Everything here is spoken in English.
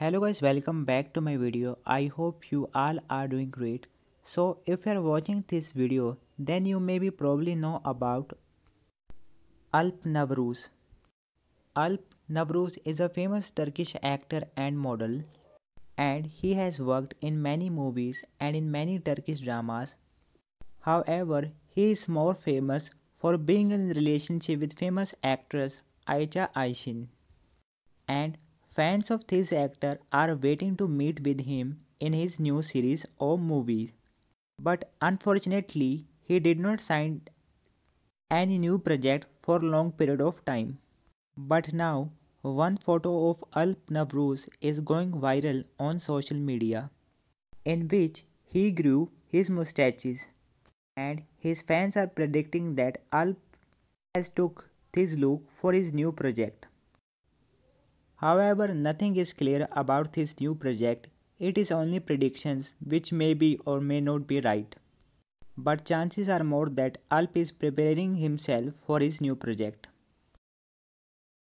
hello guys welcome back to my video i hope you all are doing great so if you are watching this video then you may be probably know about alp navruz alp navruz is a famous turkish actor and model and he has worked in many movies and in many turkish dramas however he is more famous for being in relationship with famous actress Ayça Ayşin. and Fans of this actor are waiting to meet with him in his new series or movie. But unfortunately, he did not sign any new project for long period of time. But now, one photo of Alp Navruz is going viral on social media, in which he grew his mustaches, and his fans are predicting that Alp has took this look for his new project. However, nothing is clear about this new project. It is only predictions which may be or may not be right. But chances are more that Alp is preparing himself for his new project.